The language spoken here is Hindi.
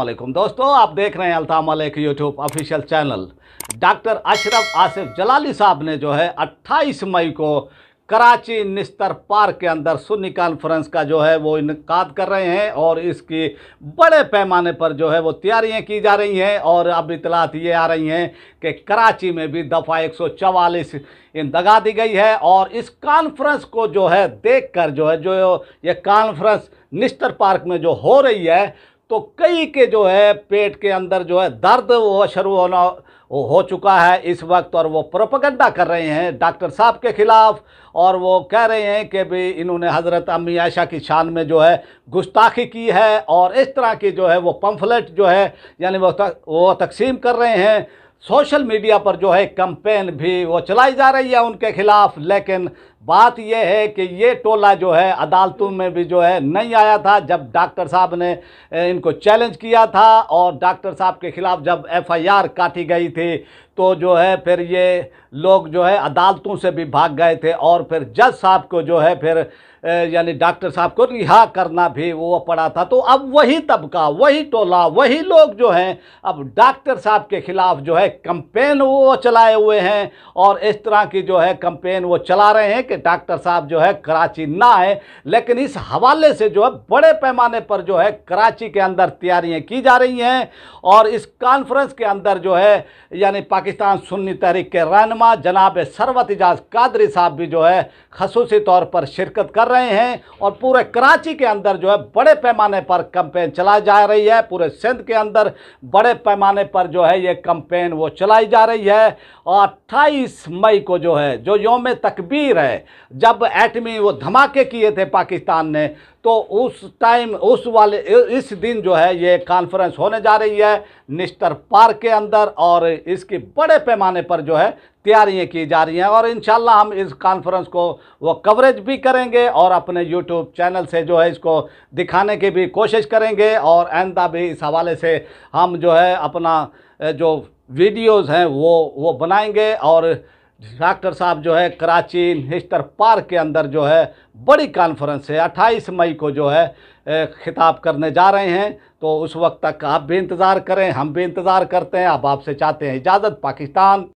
असलम दोस्तों आप देख रहे हैं Alta Malik YouTube official channel doctor Ashraf Asif Jalali साहब ने जो है 28 मई को कराची निस्तर पार्क के अंदर सुन्नी कॉन्फ्रेंस का जो है वो इनका कर रहे हैं और इसकी बड़े पैमाने पर जो है वो तैयारियां की जा रही हैं और अब इतलात ये आ रही हैं कि कराची में भी दफ़ा एक सौ चवालीस दगा दी गई है और इस कॉन्फ्रेंस को जो है देख कर जो है जो ये कॉन्फ्रेंस निस्तर पार्क में जो हो रही है तो कई के जो है पेट के अंदर जो है दर्द वो शुरू होना हो चुका है इस वक्त और वो प्रोपगंडा कर रहे हैं डॉक्टर साहब के ख़िलाफ़ और वो कह रहे हैं कि भी इन्होंने हज़रत अम्मी आयशा की शान में जो है गुस्ताखी की है और इस तरह की जो है वो पम्फलेट जो है यानी वो तक, वो तकसीम कर रहे हैं सोशल मीडिया पर जो है कंपेन भी वो चलाई जा रही है उनके ख़िलाफ़ लेकिन बात यह है कि ये टोला जो है अदालतों में भी जो है नहीं आया था जब डॉक्टर साहब ने इनको चैलेंज किया था और डॉक्टर साहब के ख़िलाफ़ जब एफआईआर काटी गई थी तो जो है फिर ये लोग जो है अदालतों से भी भाग गए थे और फिर जज साहब को जो है फिर यानी डॉक्टर साहब को रिहा करना भी वो पड़ा था तो अब वही तबका वही टोला वही लोग जो हैं अब डॉक्टर साहब के ख़िलाफ़ जो है कंपेन वो चलाए हुए हैं और इस तरह की जो है कंपेन वो चला रहे हैं कि कि डॉक्टर साहब जो है कराची ना आए लेकिन इस हवाले से जो है बड़े पैमाने पर जो है कराची के अंदर तैयारियाँ की जा रही हैं और इस कॉन्फ्रेंस के अंदर जो है यानी पाकिस्तान सुन्नी तहरीक के रहनमा जनाब सरवत एजाज कादरी साहब भी जो है खसूस तौर पर शिरकत कर रहे हैं और पूरे कराची के अंदर जो है बड़े पैमाने पर कंपेन चलाई जा रही है पूरे सिंध के अंदर बड़े पैमाने पर जो है ये कंपेन वो चलाई जा रही है और अट्ठाईस मई को जो है जो योम तकबीर है जब एटमी वो धमाके किए थे पाकिस्तान ने तो उस टाइम उस वाले इस दिन जो है ये कॉन्फ्रेंस होने जा रही है निस्टर पार्क के अंदर और इसकी बड़े पैमाने पर जो है तैयारियाँ की जा रही हैं और इन हम इस कॉन्फ्रेंस को वो कवरेज भी करेंगे और अपने यूट्यूब चैनल से जो है इसको दिखाने की भी कोशिश करेंगे और आइंदा भी इस हवाले से हम जो है अपना जो वीडियोज़ हैं वो वो बनाएंगे और डॉक्टर साहब जो है कराची हिस्टर पार्क के अंदर जो है बड़ी कॉन्फ्रेंस है 28 मई को जो है खिताब करने जा रहे हैं तो उस वक्त तक आप भी इंतज़ार करें हम भी इंतज़ार करते हैं अब आपसे चाहते हैं इजाज़त पाकिस्तान